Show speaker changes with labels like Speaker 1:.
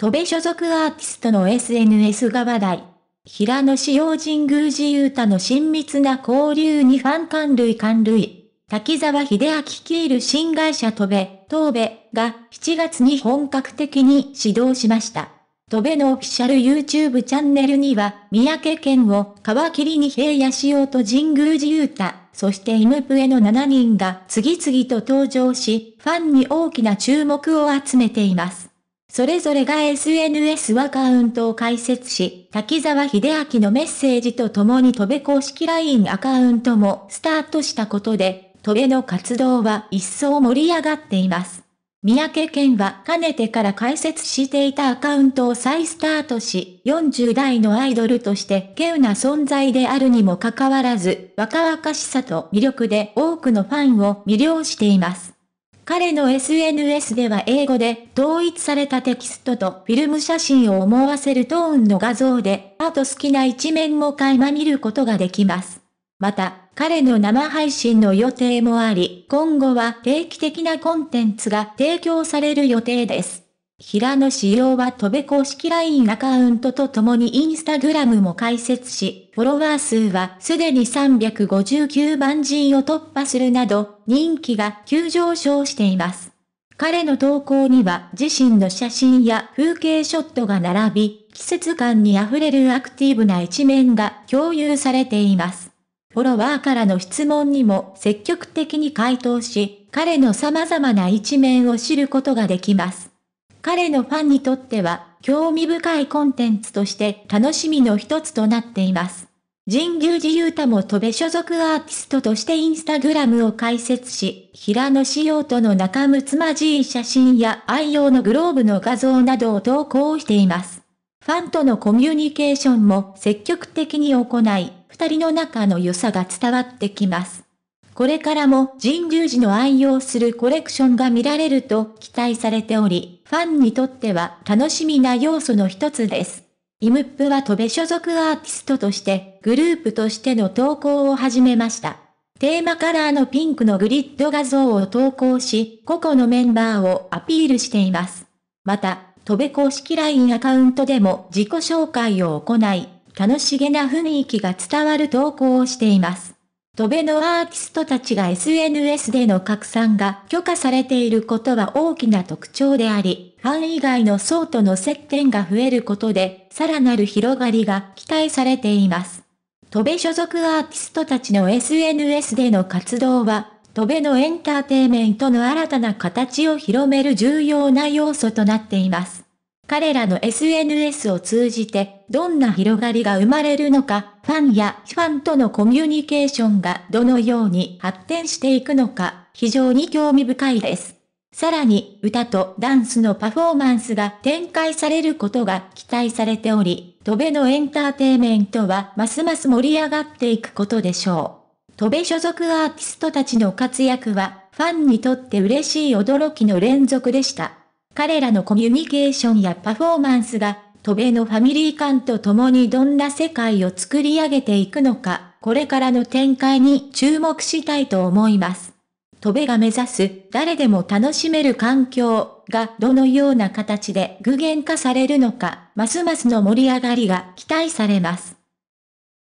Speaker 1: 戸部所属アーティストの SNS が話題。平野紫耀神宮寺勇太の親密な交流にファン関類関類。滝沢秀明率いる新会社戸部、東部が7月に本格的に始動しました。戸部のオフィシャル YouTube チャンネルには、三宅県を皮切りに平野紫耀と神宮寺勇太、そしてイムプエの7人が次々と登場し、ファンに大きな注目を集めています。それぞれが SNS アカウントを開設し、滝沢秀明のメッセージとともに飛べ公式 LINE アカウントもスタートしたことで、飛べの活動は一層盛り上がっています。三宅健はかねてから開設していたアカウントを再スタートし、40代のアイドルとして稀有な存在であるにもかかわらず、若々しさと魅力で多くのファンを魅了しています。彼の SNS では英語で統一されたテキストとフィルム写真を思わせるトーンの画像で、アート好きな一面も垣間見ることができます。また、彼の生配信の予定もあり、今後は定期的なコンテンツが提供される予定です。平野紫耀は戸部公式 LINE アカウントと共にインスタグラムも開設し、フォロワー数はすでに359万人を突破するなど、人気が急上昇しています。彼の投稿には自身の写真や風景ショットが並び、季節感に溢れるアクティブな一面が共有されています。フォロワーからの質問にも積極的に回答し、彼の様々な一面を知ることができます。彼のファンにとっては、興味深いコンテンツとして楽しみの一つとなっています。神宮寺勇太も戸部所属アーティストとしてインスタグラムを開設し、平野仕様との仲睦まじい写真や愛用のグローブの画像などを投稿しています。ファンとのコミュニケーションも積極的に行い、二人の仲の良さが伝わってきます。これからも神宮寺の愛用するコレクションが見られると期待されており、ファンにとっては楽しみな要素の一つです。イムップは戸部所属アーティストとして、グループとしての投稿を始めました。テーマカラーのピンクのグリッド画像を投稿し、個々のメンバーをアピールしています。また、戸部公式 LINE アカウントでも自己紹介を行い、楽しげな雰囲気が伝わる投稿をしています。戸米のアーティストたちが SNS での拡散が許可されていることは大きな特徴であり、ファン以外の層との接点が増えることで、さらなる広がりが期待されています。戸米所属アーティストたちの SNS での活動は、戸米のエンターテイメントの新たな形を広める重要な要素となっています。彼らの SNS を通じて、どんな広がりが生まれるのか、ファンやファンとのコミュニケーションがどのように発展していくのか、非常に興味深いです。さらに、歌とダンスのパフォーマンスが展開されることが期待されており、戸辺のエンターテイメントはますます盛り上がっていくことでしょう。戸辺所属アーティストたちの活躍は、ファンにとって嬉しい驚きの連続でした。彼らのコミュニケーションやパフォーマンスが、トベのファミリー感と共にどんな世界を作り上げていくのか、これからの展開に注目したいと思います。トベが目指す誰でも楽しめる環境がどのような形で具現化されるのか、ますますの盛り上がりが期待されます。